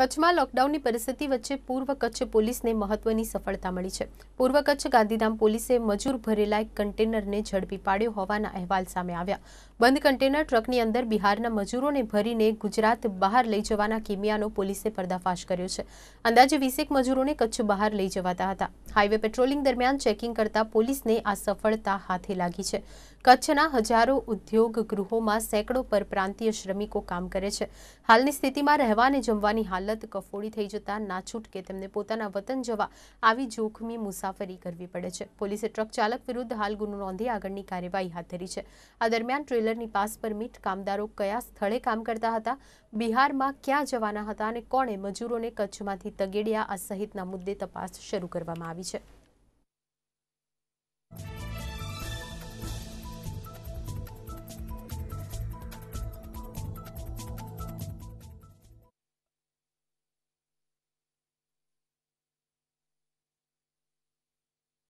કચ્છમાં લોકડાઉનની પરિસ્થિતિ વચ્ચે પૂર્વ કચ્છ પોલીસને મહત્વની સફળતા મળી છે પૂર્વ કચ્છ ગાંધીધામ પોલીસે મજૂર ભરેલા એક કન્ટેનરને ઝડપી પાડ્યો હોવાના અહેવાલ સામે આવ્યા બંધ કન્ટેનર ટ્રકની અંદર બિહારના મજૂરોને ભરીને ગુજરાત બહાર લઈ જવાના કિમિયાનો પોલીસે પર્દાફાશ કર્યો છે અંદાજે વીસેક મજૂરોને કચ્છ બહાર લઈ જવાતા હતા હાઈવે પેટ્રોલિંગ દરમિયાન ચેકિંગ કરતા પોલીસને આ સફળતા હાથે લાગી છે કચ્છના હજારો ઉદ્યોગ ગૃહોમાં સેંકડો પરપ્રાંતીય શ્રમિકો કામ કરે છે હાલની સ્થિતિમાં રહેવા અને જમવાની હાલત કફોડી થઈ જતાં નાછૂટ કે તેમને પોતાના વતન જવા આવી જોખમી મુસાફરી કરવી પડે છે પોલીસે ટ્રક ચાલક વિરુદ્ધ હાલ ગુનો નોંધી આગળની કાર્યવાહી હાથ ધરી છે આ દરમિયાન ટ્રેલરની પાસ પરમિટ કામદારો કયા સ્થળે કામ કરતા હતા બિહારમાં ક્યાં જવાના હતા અને કોણે મજૂરોને કચ્છમાંથી તગેડ્યા આ સહિતના મુદ્દે તપાસ શરૂ કરવામાં આવી Clavice.